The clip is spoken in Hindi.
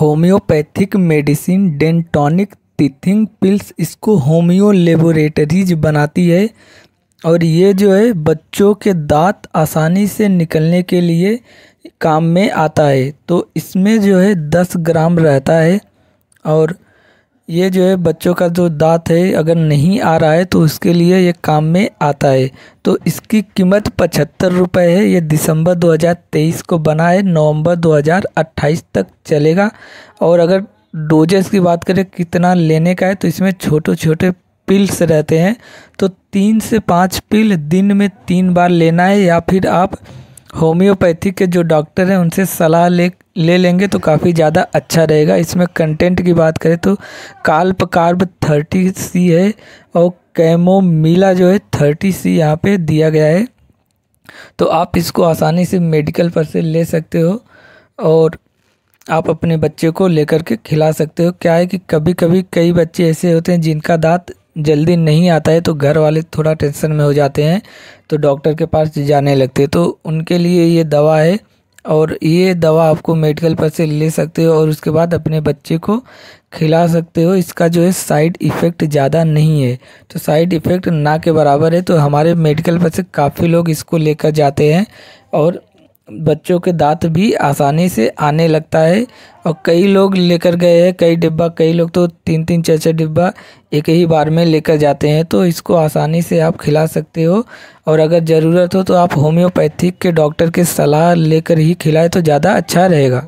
homeopathic medicine Dentonic teething pills इसको होम्यो लेबोरेटरीज बनाती है और ये जो है बच्चों के दांत आसानी से निकलने के लिए काम में आता है तो इसमें जो है दस ग्राम रहता है और ये जो है बच्चों का जो दांत है अगर नहीं आ रहा है तो उसके लिए ये काम में आता है तो इसकी कीमत पचहत्तर रुपये है ये दिसंबर 2023 को बना है नवंबर 2028 तक चलेगा और अगर डोजेस की बात करें कितना लेने का है तो इसमें छोटे छोटे पिल्स रहते हैं तो तीन से पाँच पिल दिन में तीन बार लेना है या फिर आप होम्योपैथी के जो डॉक्टर हैं उनसे सलाह ले ले लेंगे तो काफ़ी ज़्यादा अच्छा रहेगा इसमें कंटेंट की बात करें तो काल्प कार्ब थर्टी सी है और कैमोमीला जो है थर्टी सी यहाँ पे दिया गया है तो आप इसको आसानी से मेडिकल पर से ले सकते हो और आप अपने बच्चे को लेकर के खिला सकते हो क्या है कि कभी कभी कई बच्चे ऐसे होते हैं जिनका दांत जल्दी नहीं आता है तो घर वाले थोड़ा टेंशन में हो जाते हैं तो डॉक्टर के पास जाने लगते हैं तो उनके लिए ये दवा है और ये दवा आपको मेडिकल पर से ले सकते हो और उसके बाद अपने बच्चे को खिला सकते हो इसका जो है साइड इफ़ेक्ट ज़्यादा नहीं है तो साइड इफ़ेक्ट ना के बराबर है तो हमारे मेडिकल पर से काफ़ी लोग इसको लेकर जाते हैं और बच्चों के दांत भी आसानी से आने लगता है और कई लोग लेकर गए हैं कई डिब्बा कई लोग तो तीन तीन चार चार डिब्बा एक ही बार में लेकर जाते हैं तो इसको आसानी से आप खिला सकते हो और अगर ज़रूरत हो तो आप होम्योपैथिक के डॉक्टर के सलाह लेकर ही खिलाएं तो ज़्यादा अच्छा रहेगा